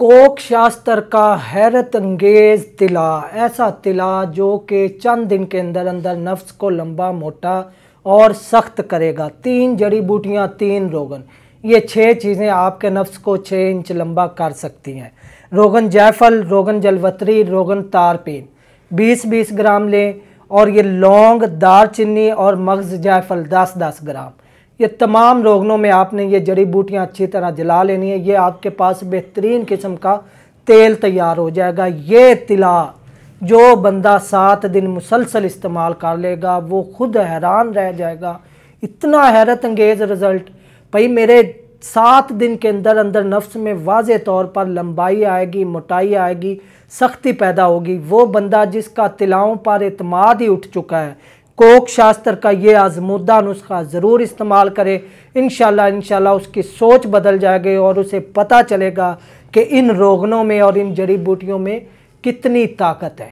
Coke शास्त्र का हैरत अंगेज़ तिला ऐसा तिला जो कि चंद दिन के अंदर अंदर नफ्स को लंबा मोटा और सख्त करेगा तीन जड़ी बूटियाँ तीन रोगन ये छः चीज़ें आपके नफ्स को छः इंच लंबा कर सकती हैं रोगन जायफल रोगन जलवतरी रोगन तारपीन बीस बीस ग्राम लें और ये लौंग दार चीनी और मगज़ जायफल दस दस ग्राम ये तमाम रोगनों में आपने ये जड़ी बूटियाँ अच्छी तरह जला लेनी है ये आपके पास बेहतरीन किस्म का तेल तैयार हो जाएगा ये तिला जो बंदा सात दिन मुसलसल इस्तेमाल कर लेगा वो खुद हैरान रह जाएगा इतना हैरत अंगेज़ रिज़ल्ट भाई मेरे सात दिन के अंदर अंदर नफ्स में वाज तौर पर लंबाई आएगी मोटाई आएगी सख्ती पैदा होगी वो बंदा जिसका तिलाओं पर अतमाद ही उठ चुका है कोक शास्त्र का ये आजमुदा नुस्खा ज़रूर इस्तेमाल करें इन इनशाला उसकी सोच बदल जाएगी और उसे पता चलेगा कि इन रोगनों में और इन जड़ी बूटियों में कितनी ताकत है